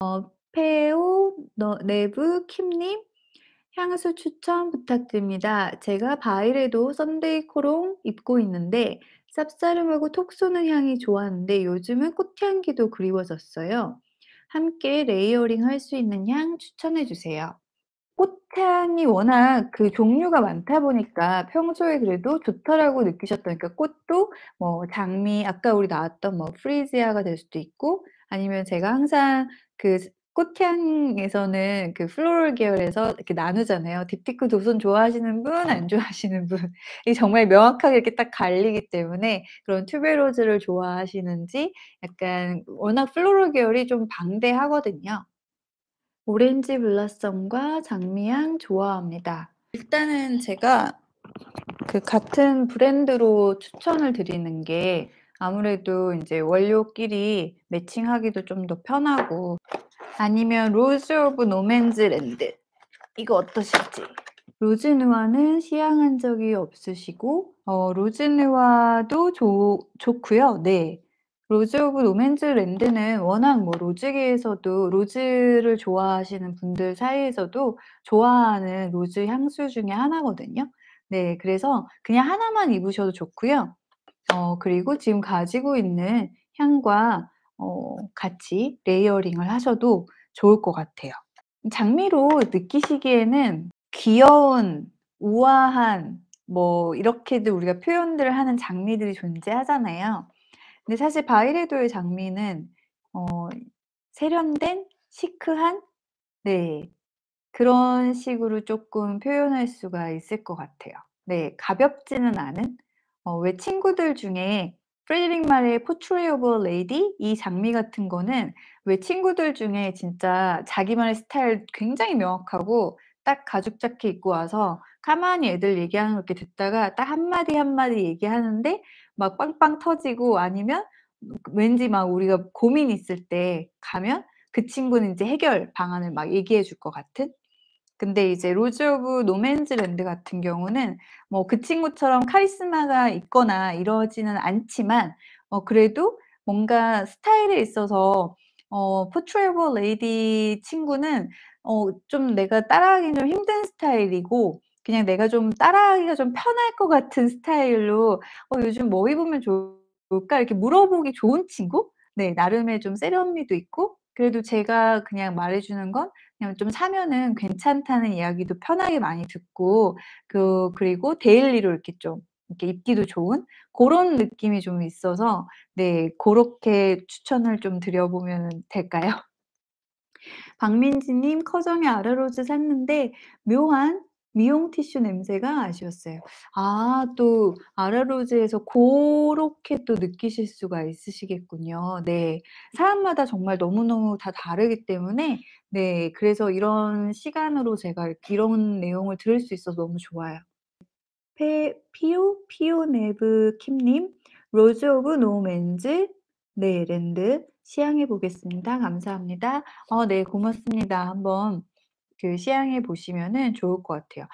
어, 페오 너, 네브 킴님 향수 추천 부탁드립니다. 제가 바이레도 썬데이 코롱 입고 있는데 쌉싸름하고 톡 쏘는 향이 좋았는데 요즘은 꽃향기도 그리워졌어요. 함께 레이어링 할 수 있는 향 추천해 주세요. 꽃향이 워낙 그 종류가 많다 보니까 평소에 그래도 좋더라고느끼셨다니까 그 꽃도 뭐 장미 아까 우리 나왔던 뭐 프리지아가 될 수도 있고 아니면 제가 항상 그 꽃향에서는 그 플로럴 계열에서 이렇게 나누잖아요. 딥티크 도선 좋아하시는 분, 안 좋아하시는 분. 이 정말 명확하게 이렇게 딱 갈리기 때문에 그런 튜베로즈를 좋아하시는지 약간 워낙 플로럴 계열이 좀 방대하거든요. 오렌지 블라썸과 장미향 좋아합니다. 일단은 제가 그 같은 브랜드로 추천을 드리는 게 아무래도 이제 원료끼리 매칭하기도 좀 더 편하고 아니면 로즈 오브 노맨즈 랜드 이거 어떠실지 로즈누아는 시향한 적이 없으시고 어, 로즈누아도 좋고요 네 로즈 오브 노맨즈 랜드는 워낙 뭐 로즈계에서도 로즈를 좋아하시는 분들 사이에서도 좋아하는 로즈 향수 중에 하나거든요 네 그래서 그냥 하나만 입으셔도 좋고요 어, 그리고 지금 가지고 있는 향과 어, 같이 레이어링을 하셔도 좋을 것 같아요. 장미로 느끼시기에는 귀여운, 우아한, 뭐이렇게들 우리가 표현들을 하는 장미들이 존재하잖아요. 근데 사실 바이레도의 장미는 어, 세련된, 시크한, 네 그런 식으로 조금 표현할 수가 있을 것 같아요. 네 가볍지는 않은 어, 왜 친구들 중에 프레드릭 말의 포 o r t r a i t o 이 장미 같은 거는 왜 친구들 중에 진짜 자기만의 스타일 굉장히 명확하고 딱 가죽 자켓 입고 와서 가만히 애들 얘기하는 거 이렇게 듣다가 딱 한마디 한마디 얘기하는데 막 빵빵 터지고 아니면 왠지 막 우리가 고민 있을 때 가면 그 친구는 이제 해결 방안을 막 얘기해 줄 것 같은 근데 이제 로즈 오브 노맨즈 랜드 같은 경우는 뭐 그 친구처럼 카리스마가 있거나 이러지는 않지만 어 그래도 뭔가 스타일에 있어서 어 포트레이버 레이디 친구는 어 좀 내가 따라하기 좀 힘든 스타일이고 그냥 내가 좀 따라하기가 좀 편할 것 같은 스타일로 어 요즘 뭐 입으면 좋을까 이렇게 물어보기 좋은 친구? 네, 나름의 좀 세련미도 있고 그래도 제가 그냥 말해주는 건 그냥 좀 사면은 괜찮다는 이야기도 편하게 많이 듣고 그 그리고 데일리로 이렇게 좀 이렇게 입기도 좋은 그런 느낌이 좀 있어서 네그렇게 추천을 좀 드려보면 될까요? 박민지 님 커정의 아르로즈 샀는데 묘한 미용 티슈 냄새가 아쉬웠어요. 아, 또 아라로즈에서 그렇게 또 느끼실 수가 있으시겠군요. 네. 사람마다 정말 너무너무 다 다르기 때문에 네. 그래서 이런 시간으로 제가 이런 내용을 들을 수 있어서 너무 좋아요. 페 피오 피오네브 킴 님. 로즈 오브 노맨즈 네, 랜드 시향해 보겠습니다. 감사합니다. 어, 네, 고맙습니다. 한번 그 시향해 보시면은 좋을 것 같아요.